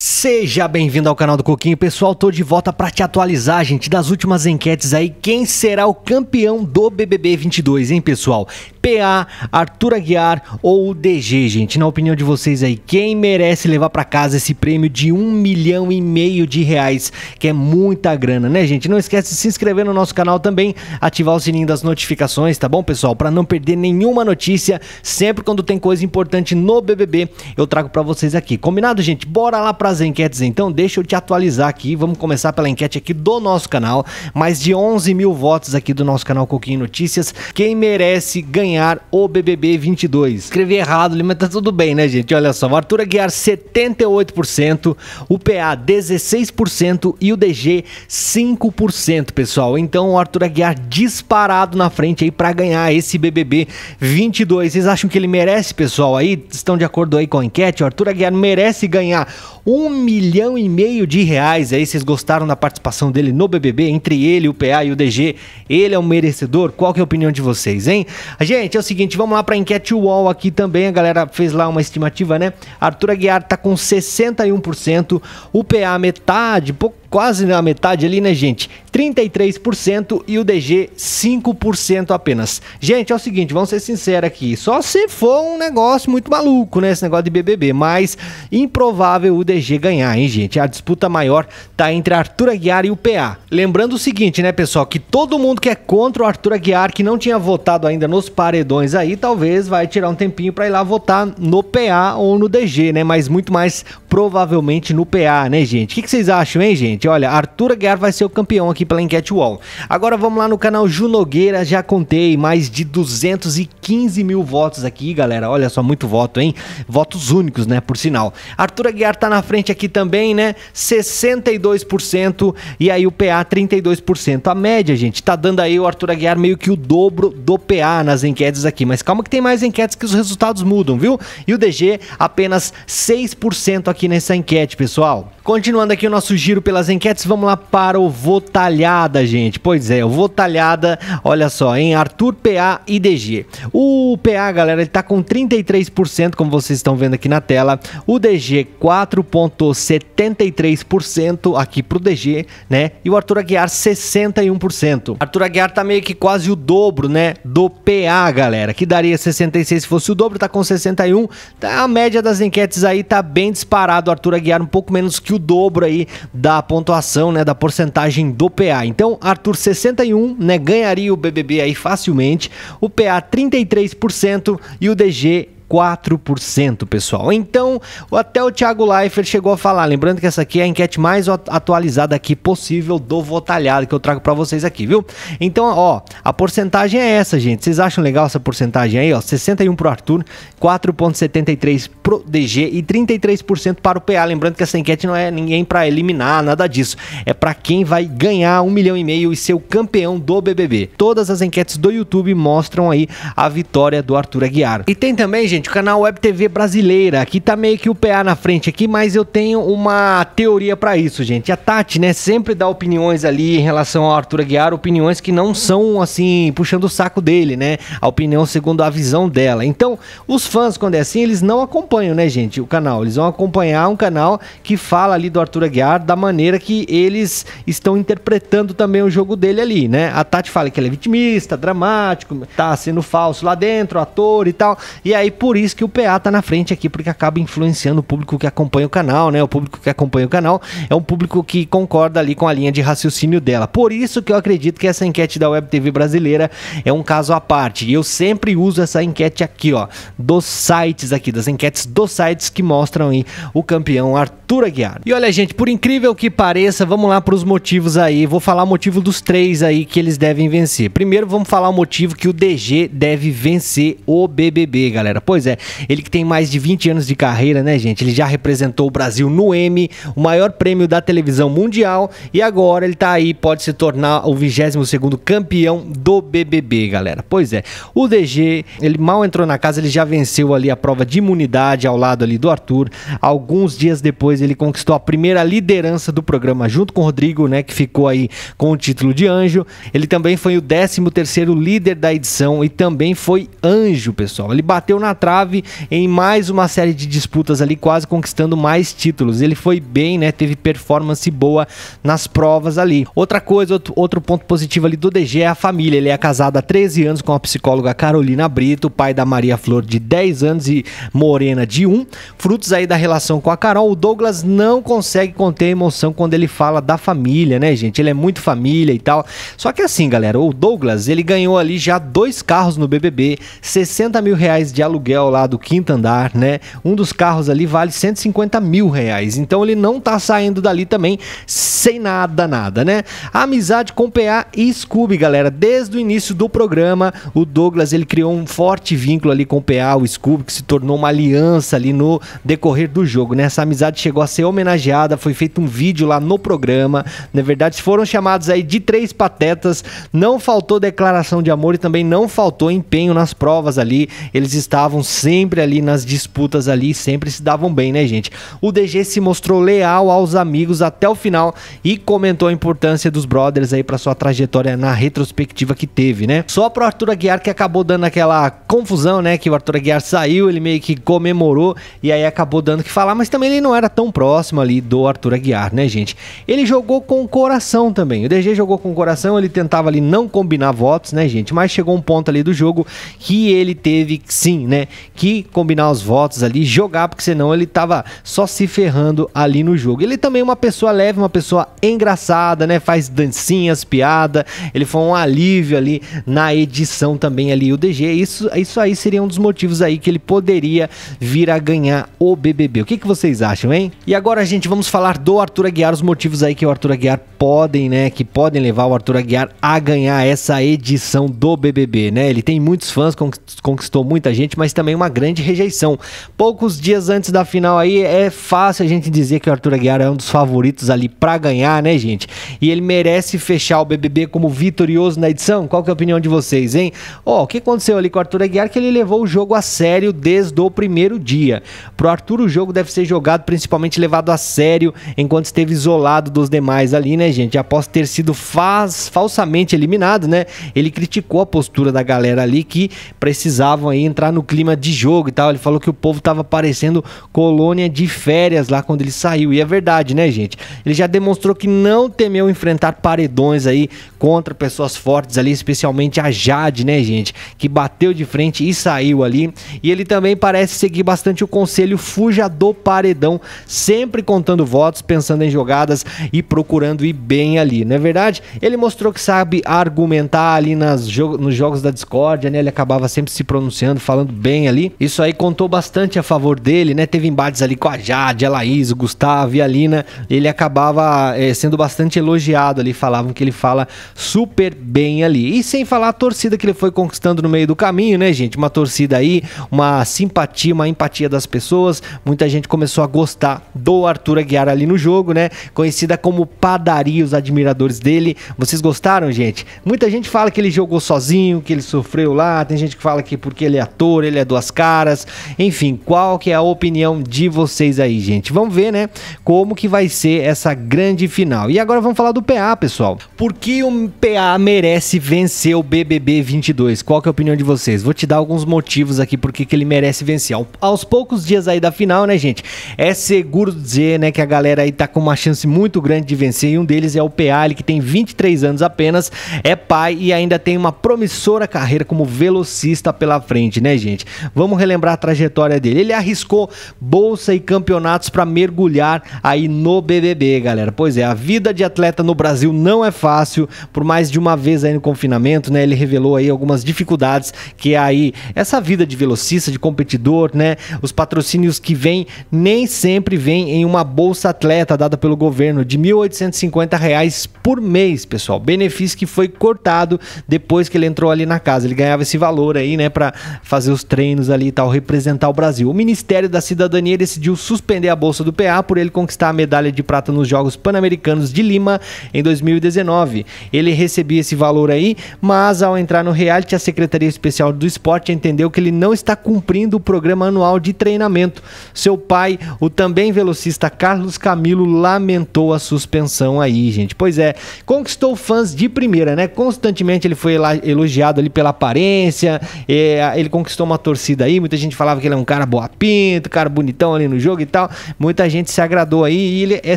Seja bem-vindo ao canal do Coquinho, pessoal. Tô de volta para te atualizar, gente, das últimas enquetes aí. Quem será o campeão do BBB 22, hein, pessoal? PA, Arthur Aguiar ou DG, gente? Na opinião de vocês aí, quem merece levar para casa esse prêmio de um milhão e meio de reais, que é muita grana, né, gente? Não esquece de se inscrever no nosso canal também, ativar o sininho das notificações, tá bom, pessoal? Para não perder nenhuma notícia, sempre quando tem coisa importante no BBB, eu trago para vocês aqui. Combinado, gente? Bora lá para para as enquetes então, deixa eu te atualizar aqui. Vamos começar pela enquete aqui do nosso canal. Mais de 11 mil votos aqui do nosso canal Coquinho Notícias. Quem merece ganhar o BBB 22? Escrevi errado ali, mas tá tudo bem, né, gente? Olha só, o Arthur Aguiar 78%, o PA 16% e o DG 5%, pessoal. Então o Arthur Aguiar disparado na frente aí para ganhar esse BBB 22. Vocês acham que ele merece, pessoal? Aí estão de acordo aí com a enquete? O Arthur Aguiar merece ganhar um um milhão e meio de reais. Aí é, vocês gostaram da participação dele no BBB, entre ele, o PA e o DG. Ele é um merecedor? Qual que é a opinião de vocês, hein? Gente, é o seguinte, vamos lá para enquete UOL aqui também. A galera fez lá uma estimativa, né? Arthur Aguiar tá com 61%, o PA metade, pouco quase na metade ali, né, gente? 33% e o DG 5% apenas. Gente, é o seguinte, vamos ser sinceros aqui. Só se for um negócio muito maluco, né? Esse negócio de BBB. Mas improvável o DG ganhar, hein, gente? A disputa maior tá entre Arthur Aguiar e o PA. Lembrando o seguinte, né, pessoal? Que todo mundo que é contra o Arthur Aguiar, que não tinha votado ainda nos paredões aí, talvez vai tirar um tempinho para ir lá votar no PA ou no DG, né? Mas muito mais provavelmente no PA, né, gente? O que, que, vocês acham, hein, gente? Olha, Arthur Aguiar vai ser o campeão aqui pela Enquete Wall. Agora vamos lá no canal Junogueira. já contei mais de 215 mil votos aqui, galera. Olha só, muito voto, hein? Votos únicos, né, por sinal. Arthur Aguiar tá na frente aqui também, né? 62% e aí o PA 32%. A média, gente, tá dando aí o Arthur Aguiar meio que o dobro do PA nas enquetes aqui. Mas calma que tem mais enquetes que os resultados mudam, viu? E o DG apenas 6% aqui aqui nessa enquete, pessoal. Continuando aqui o nosso giro pelas enquetes, vamos lá para o Votalhada, gente. Pois é, o Votalhada, olha só, em Arthur PA e DG. O PA, galera, ele tá com 33%, como vocês estão vendo aqui na tela. O DG 4.73% aqui pro DG, né? E o Arthur Aguiar 61%. Arthur Aguiar tá meio que quase o dobro, né, do PA, galera, que daria 66 se fosse o dobro, tá com 61. Tá, a média das enquetes aí tá bem disparada disparado, Arthur Aguiar um pouco menos que o dobro aí da pontuação, né, da porcentagem do PA. Então, Arthur 61, né, ganharia o BBB aí facilmente, o PA 33% e o DG 4%, pessoal. Então, até o Thiago Leifert chegou a falar, lembrando que essa aqui é a enquete mais atualizada aqui possível do Votalhado que eu trago para vocês aqui, viu? Então, ó, a porcentagem é essa, gente. Vocês acham legal essa porcentagem aí, ó? 61 pro Arthur, 4.73 pro DG e 33% para o PA. Lembrando que essa enquete não é ninguém para eliminar, nada disso. É para quem vai ganhar um milhão e meio e ser o campeão do BBB. Todas as enquetes do YouTube mostram aí a vitória do Arthur Aguiar. E tem também, gente, gente, o canal Web TV brasileira. Aqui tá meio que o PA na frente aqui, mas eu tenho uma teoria para isso, gente. A Tati, né, sempre dá opiniões ali em relação ao Arthur Aguiar, opiniões que não são assim puxando o saco dele, né? A opinião segundo a visão dela. Então, os fãs quando é assim, eles não acompanham, né, gente, o canal. Eles vão acompanhar um canal que fala ali do Arthur Aguiar da maneira que eles estão interpretando também o jogo dele ali, né? A Tati fala que ele é vitimista, dramático, tá sendo falso lá dentro, ator e tal. E aí por por isso que o PA tá na frente aqui, porque acaba influenciando o público que acompanha o canal, né? O público que acompanha o canal é um público que concorda ali com a linha de raciocínio dela. Por isso que eu acredito que essa enquete da Web TV brasileira é um caso à parte. E eu sempre uso essa enquete aqui, ó, dos sites aqui, das enquetes dos sites que mostram aí o campeão Arthur Aguiar. E olha, gente, por incrível que pareça, vamos lá para os motivos aí. Vou falar o motivo dos três aí que eles devem vencer. Primeiro, vamos falar o motivo que o DG deve vencer o BBB, galera. Pois Pois é, ele que tem mais de 20 anos de carreira, né, gente? Ele já representou o Brasil no Emmy, o maior prêmio da televisão mundial, e agora ele tá aí, pode se tornar o 22º campeão do BBB, galera. Pois é, o DG, ele mal entrou na casa, ele já venceu ali a prova de imunidade ao lado ali do Arthur. Alguns dias depois ele conquistou a primeira liderança do programa junto com o Rodrigo, né, que ficou aí com o título de anjo. Ele também foi o 13º líder da edição e também foi anjo, pessoal. Ele bateu na trave trave em mais uma série de disputas ali, quase conquistando mais títulos. Ele foi bem, né? Teve performance boa nas provas ali. Outra coisa, outro, outro ponto positivo ali do DG é a família. Ele é casado há 13 anos com a psicóloga Carolina Brito, pai da Maria Flor de 10 anos e Morena de 1. Frutos aí da relação com a Carol, o Douglas não consegue conter a emoção quando ele fala da família, né, gente? Ele é muito família e tal. Só que assim, galera, o Douglas, ele ganhou ali já dois carros no BBB, 60 mil reais de aluguel aluguel lá do quinto andar, né? Um dos carros ali vale 150 mil reais. Então ele não tá saindo dali também sem nada, nada, né? amizade com PA e Scooby, galera. Desde o início do programa, o Douglas ele criou um forte vínculo ali com o PA, o Scooby, que se tornou uma aliança ali no decorrer do jogo, né? Essa amizade chegou a ser homenageada, foi feito um vídeo lá no programa. Na verdade, foram chamados aí de três patetas. Não faltou declaração de amor e também não faltou empenho nas provas ali. Eles estavam sempre ali nas disputas ali, sempre se davam bem, né, gente? O DG se mostrou leal aos amigos até o final e comentou a importância dos brothers aí para sua trajetória na retrospectiva que teve, né? Só pro Arthur Aguiar que acabou dando aquela confusão, né, que o Arthur Aguiar saiu, ele meio que comemorou e aí acabou dando que falar, mas também ele não era tão próximo ali do Arthur Aguiar, né, gente? Ele jogou com o coração também. O DG jogou com o coração, ele tentava ali não combinar votos, né, gente? Mas chegou um ponto ali do jogo que ele teve sim, né, que combinar os votos ali, jogar, porque senão ele tava só se ferrando ali no jogo. Ele também é uma pessoa leve, uma pessoa engraçada, né? Faz dancinhas, piada. Ele foi um alívio ali na edição também ali o DG. Isso, isso aí seria um dos motivos aí que ele poderia vir a ganhar o BBB. O que, que vocês acham, hein? E agora, gente, vamos falar do Arthur Aguiar, os motivos aí que o Arthur Aguiar podem, né, que podem levar o Arthur Aguiar a ganhar essa edição do BBB, né? Ele tem muitos fãs, conquistou muita gente, mas também uma grande rejeição. Poucos dias antes da final aí, é fácil a gente dizer que o Arthur Aguiar é um dos favoritos ali para ganhar, né, gente? E ele merece fechar o BBB como vitorioso na edição? Qual que é a opinião de vocês, hein? Ó, oh, o que aconteceu ali com o Arthur Aguiar? É que ele levou o jogo a sério desde o primeiro dia. Pro Arthur, o jogo deve ser jogado, principalmente levado a sério, enquanto esteve isolado dos demais ali, né, gente? Após ter sido faz, falsamente eliminado, né? Ele criticou a postura da galera ali que precisavam aí entrar no clima clima de jogo e tal. Ele falou que o povo tava parecendo colônia de férias lá quando ele saiu. E é verdade, né, gente? Ele já demonstrou que não temeu enfrentar paredões aí contra pessoas fortes ali, especialmente a Jade, né, gente? Que bateu de frente e saiu ali. E ele também parece seguir bastante o conselho fuja do paredão, sempre contando votos, pensando em jogadas e procurando ir bem ali, não é verdade? Ele mostrou que sabe argumentar ali nas jo nos jogos da Discord né? Ele acabava sempre se pronunciando, falando bem bem ali. Isso aí contou bastante a favor dele, né? Teve embates ali com a Jade, a Laís, o Gustavo e a Lina. Ele acabava é, sendo bastante elogiado ali, falavam que ele fala super bem ali. E sem falar a torcida que ele foi conquistando no meio do caminho, né, gente? Uma torcida aí, uma simpatia, uma empatia das pessoas. Muita gente começou a gostar do Arthur Aguiar ali no jogo, né? Conhecida como padaria, os admiradores dele. Vocês gostaram, gente? Muita gente fala que ele jogou sozinho, que ele sofreu lá. Tem gente que fala que porque ele é ator, ele é duas caras. Enfim, qual que é a opinião de vocês aí, gente? Vamos ver, né, como que vai ser essa grande final. E agora vamos falar do PA, pessoal. Por que o PA merece vencer o BBB 22? Qual que é a opinião de vocês? Vou te dar alguns motivos aqui porque que ele merece vencer. Aos poucos dias aí da final, né, gente? É seguro dizer, né, que a galera aí tá com uma chance muito grande de vencer e um deles é o PA, ele que tem 23 anos apenas, é pai e ainda tem uma promissora carreira como velocista pela frente, né, gente? Vamos relembrar a trajetória dele. Ele arriscou bolsa e campeonatos para mergulhar aí no BBB, galera. Pois é, a vida de atleta no Brasil não é fácil. Por mais de uma vez aí no confinamento, né? Ele revelou aí algumas dificuldades que é aí essa vida de velocista, de competidor, né? Os patrocínios que vêm nem sempre vêm em uma bolsa atleta dada pelo governo de R$ 1.850 reais por mês, pessoal. Benefício que foi cortado depois que ele entrou ali na casa. Ele ganhava esse valor aí, né, para fazer os treinos reinos ali e tal, representar o Brasil. O Ministério da Cidadania decidiu suspender a Bolsa do PA por ele conquistar a medalha de prata nos Jogos Pan-Americanos de Lima em 2019. Ele recebia esse valor aí, mas ao entrar no reality, a Secretaria Especial do Esporte entendeu que ele não está cumprindo o programa anual de treinamento. Seu pai, o também velocista Carlos Camilo, lamentou a suspensão aí, gente. Pois é, conquistou fãs de primeira, né? Constantemente ele foi elogiado ali pela aparência, é, ele conquistou uma torcida torcida aí. Muita gente falava que ele é um cara boa pinta, cara bonitão ali no jogo e tal. Muita gente se agradou aí e ele é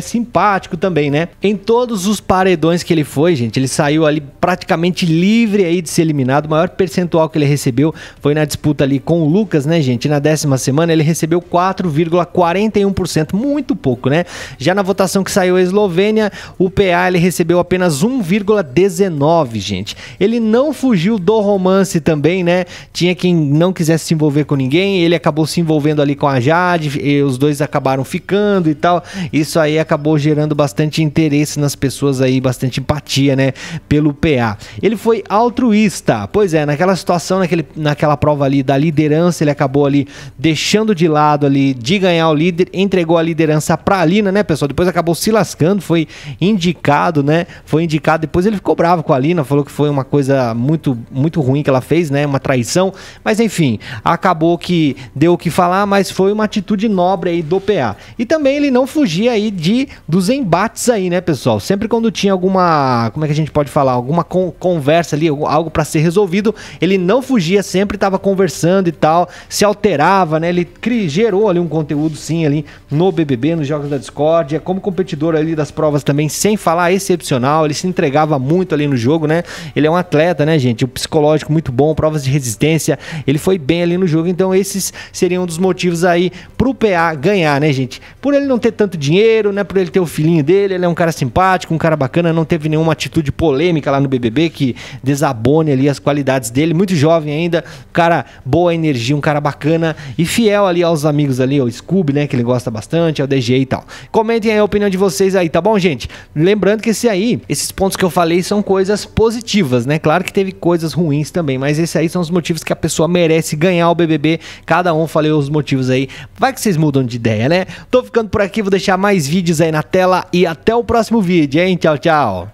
simpático também, né? Em todos os paredões que ele foi, gente, ele saiu ali praticamente livre aí de ser eliminado. O maior percentual que ele recebeu foi na disputa ali com o Lucas, né, gente? Na décima semana ele recebeu 4,41%, muito pouco, né? Já na votação que saiu a Eslovênia, o PA ele recebeu apenas 1,19, gente. Ele não fugiu do romance também, né? Tinha quem não quisesse se envolver com ninguém, ele acabou se envolvendo ali com a Jade, e os dois acabaram ficando e tal. Isso aí acabou gerando bastante interesse nas pessoas aí, bastante empatia, né, pelo PA. Ele foi altruísta. Pois é, naquela situação, naquele, naquela prova ali da liderança, ele acabou ali deixando de lado ali de ganhar o líder, entregou a liderança pra Alina, né, pessoal? Depois acabou se lascando, foi indicado, né? Foi indicado, depois ele ficou bravo com a Alina, falou que foi uma coisa muito muito ruim que ela fez, né? Uma traição. Mas enfim, acabou que deu o que falar, mas foi uma atitude nobre aí do PA. E também ele não fugia aí de dos embates aí, né, pessoal? Sempre quando tinha alguma, como é que a gente pode falar, alguma con conversa ali, algo para ser resolvido, ele não fugia, sempre estava conversando e tal, se alterava, né? Ele gerou ali um conteúdo sim ali no BBB, nos jogos da Discord, como competidor ali das provas também, sem falar excepcional, ele se entregava muito ali no jogo, né? Ele é um atleta, né, gente? O psicológico muito bom, provas de resistência, ele foi bem ali no jogo. Então esses seriam um dos motivos aí pro PA ganhar, né, gente? Por ele não ter tanto dinheiro, né? Por ele ter o filhinho dele, ele é um cara simpático, um cara bacana, não teve nenhuma atitude polêmica lá no BBB que desabone ali as qualidades dele. Muito jovem ainda, cara boa energia, um cara bacana e fiel ali aos amigos ali, ao Scooby, né? Que ele gosta bastante, ao DG e tal. Comentem aí a opinião de vocês aí, tá bom, gente? Lembrando que esse aí, esses pontos que eu falei são coisas positivas, né? Claro que teve coisas ruins também, mas esses aí são os motivos que a pessoa merece ganhar ganhar o BBB. Cada um falei os motivos aí. Vai que vocês mudam de ideia, né? Tô ficando por aqui, vou deixar mais vídeos aí na tela e até o próximo vídeo, hein? Tchau, tchau.